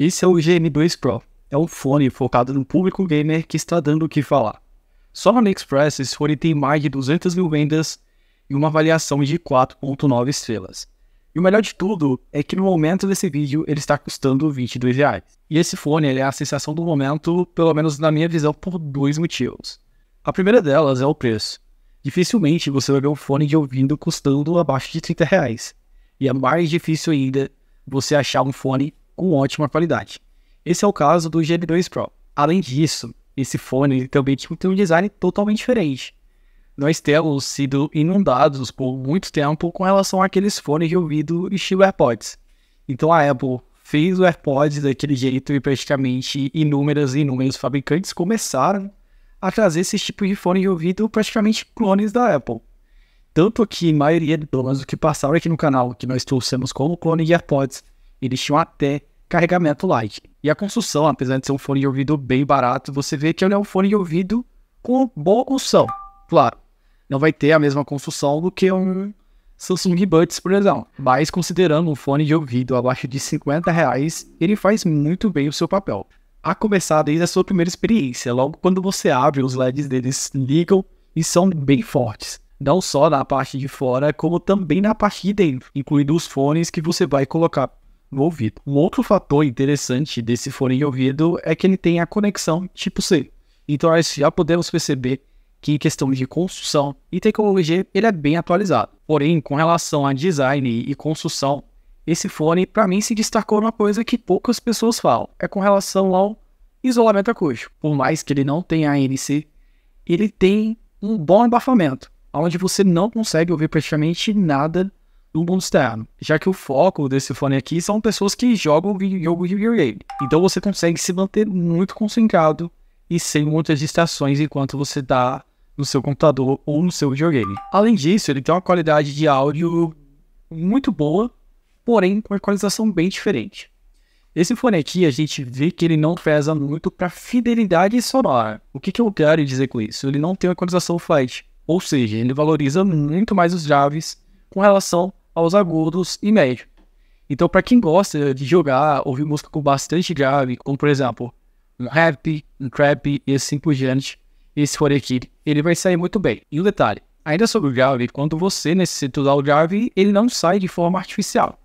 Esse é o GN2 Pro. É um fone focado no público gamer que está dando o que falar. Só no AliExpress esse fone tem mais de 200 mil vendas e uma avaliação de 4.9 estrelas. E o melhor de tudo é que no momento desse vídeo ele está custando 22 reais. E esse fone é a sensação do momento, pelo menos na minha visão, por dois motivos. A primeira delas é o preço. Dificilmente você vai ver um fone de ouvido custando abaixo de 30 reais. E é mais difícil ainda você achar um fone com ótima qualidade. Esse é o caso do GM2 Pro. Além disso, esse fone também tipo, tem um design totalmente diferente. Nós temos sido inundados por muito tempo com relação àqueles fones de ouvido estilo AirPods. Então a Apple fez o AirPods daquele jeito e praticamente inúmeras e inúmeros fabricantes começaram a trazer esse tipo de fone de ouvido praticamente clones da Apple. Tanto que a maioria, pelo menos o que passaram aqui no canal, que nós trouxemos como clone de AirPods, eles tinham até carregamento light. E a construção, apesar de ser um fone de ouvido bem barato, você vê que ele é um fone de ouvido com boa construção. Claro, não vai ter a mesma construção do que um Samsung Buds, por exemplo. Mas considerando um fone de ouvido abaixo de 50 reais, ele faz muito bem o seu papel. A começar desde a sua primeira experiência, logo quando você abre, os LEDs deles ligam e são bem fortes. Não só na parte de fora, como também na parte de dentro, incluindo os fones que você vai colocar no ouvido. Um outro fator interessante desse fone de ouvido é que ele tem a conexão tipo C. Então nós já podemos perceber que em questão de construção e tecnologia ele é bem atualizado. Porém, com relação a design e construção, esse fone para mim se destacou numa coisa que poucas pessoas falam, é com relação ao isolamento acústico. Por mais que ele não tenha ANC, ele tem um bom abafamento, onde você não consegue ouvir praticamente nada no mundo externo, já que o foco desse fone aqui são pessoas que jogam jogo de videogame. Então você consegue se manter muito concentrado e sem muitas distrações enquanto você está no seu computador ou no seu videogame. Além disso, ele tem uma qualidade de áudio muito boa, porém com uma equalização bem diferente. Esse fone aqui a gente vê que ele não pesa muito para fidelidade sonora. O que, que eu quero dizer com isso? Ele não tem uma equalização flat, ou seja, ele valoriza muito mais os graves com relação aos agudos e médio. Então, para quem gosta de jogar, ouvir música com bastante grave, como por exemplo, um rap, um trap e assim por diante, esse aqui ele vai sair muito bem. E um detalhe, ainda sobre o grave, quando você necessita usar o grave, ele não sai de forma artificial.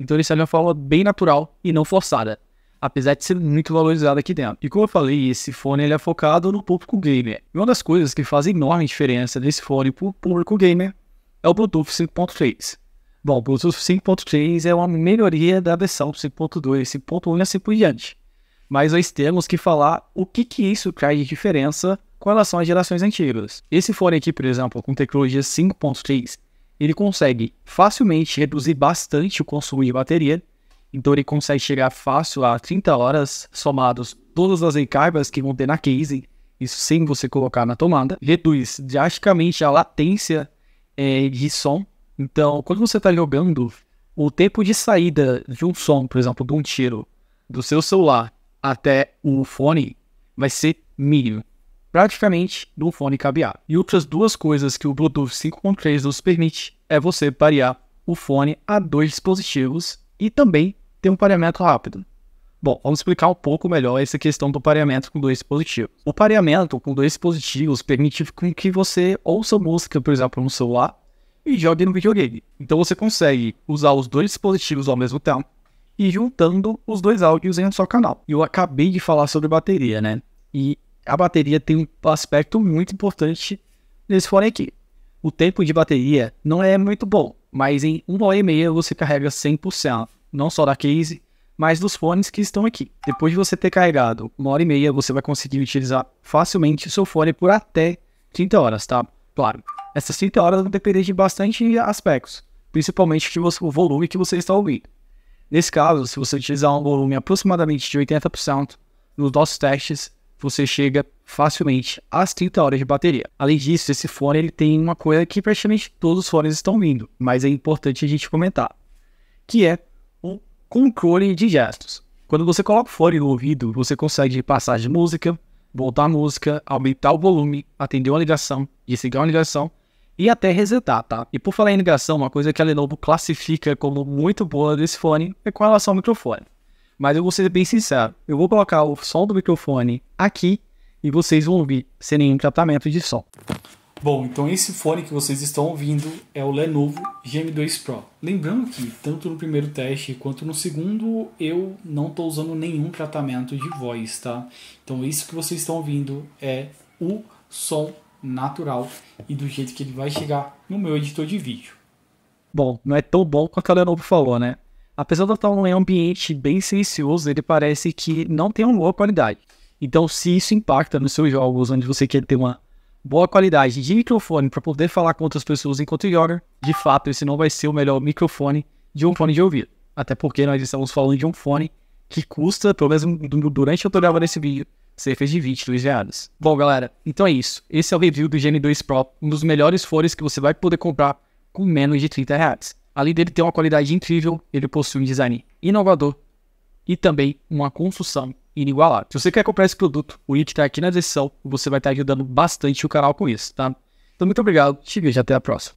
Então ele sai de uma forma bem natural e não forçada, apesar de ser muito valorizado aqui dentro. E como eu falei, esse fone ele é focado no público gamer. E uma das coisas que faz enorme diferença desse fone para o público gamer é o Bluetooth 5.3. Bom, o Bluetooth 5.3 é uma melhoria da versão 5.2, 5.1 e assim por diante. Mas nós temos que falar o que, que isso traz de diferença com relação às gerações antigas. Esse fone aqui, por exemplo, com tecnologia 5.3, ele consegue facilmente reduzir bastante o consumo de bateria. Então ele consegue chegar fácil a 30 horas somados todas as recargas que vão ter na case, isso sem você colocar na tomada. Reduz drasticamente a latência é, de som então, quando você está jogando, o tempo de saída de um som, por exemplo, de um tiro, do seu celular até o fone, vai ser mínimo. Praticamente de um fone cabear. E outras duas coisas que o Bluetooth 5.3 nos permite é você parear o fone a dois dispositivos e também ter um pareamento rápido. Bom, vamos explicar um pouco melhor essa questão do pareamento com dois dispositivos. O pareamento com dois dispositivos permite com que você ouça música, por exemplo, no celular e jogue no videogame. Então você consegue usar os dois dispositivos ao mesmo tempo e juntando os dois áudios em um só canal. Eu acabei de falar sobre bateria, né? E a bateria tem um aspecto muito importante nesse fone aqui. O tempo de bateria não é muito bom, mas em uma hora e meia você carrega 100%, não só da case, mas dos fones que estão aqui. Depois de você ter carregado uma hora e meia, você vai conseguir utilizar facilmente o seu fone por até 30 horas, tá? Claro, essas 30 horas vão depender de bastante aspectos, principalmente que você, o volume que você está ouvindo. Nesse caso, se você utilizar um volume aproximadamente de 80%, nos nossos testes você chega facilmente às 30 horas de bateria. Além disso, esse fone ele tem uma coisa que praticamente todos os fones estão vindo, mas é importante a gente comentar, que é o controle de gestos. Quando você coloca o fone no ouvido, você consegue passar de música, voltar a música, aumentar o volume, atender uma ligação, desligar uma ligação e até resetar, tá? E por falar em ligação, uma coisa que a Lenovo classifica como muito boa desse fone é com relação ao microfone. Mas eu vou ser bem sincero, eu vou colocar o som do microfone aqui e vocês vão ouvir sem nenhum tratamento de som. Bom, então esse fone que vocês estão ouvindo é o Lenovo GM2 Pro. Lembrando que tanto no primeiro teste quanto no segundo eu não estou usando nenhum tratamento de voz, tá? Então isso que vocês estão ouvindo é o som natural e do jeito que ele vai chegar no meu editor de vídeo. Bom, não é tão bom quanto a Lenovo falou, né? Apesar do tal é um ambiente bem silencioso, ele parece que não tem uma boa qualidade. Então, se isso impacta nos seus jogos, onde você quer ter uma boa qualidade de microfone para poder falar com outras pessoas enquanto joga, de fato, esse não vai ser o melhor microfone de um fone de ouvido. Até porque nós estamos falando de um fone que custa, pelo menos durante eu tô gravando esse vídeo, cerca de 22 reais. Bom, galera, então é isso. Esse é o review do GN2 Pro, um dos melhores fones que você vai poder comprar com menos de 30 reais. Além dele ter uma qualidade incrível, ele possui um design inovador e também uma construção inigualável. Se você quer comprar esse produto, o link está aqui na descrição. Você vai estar tá ajudando bastante o canal com isso, tá? Então, muito obrigado. Te vejo até a próxima.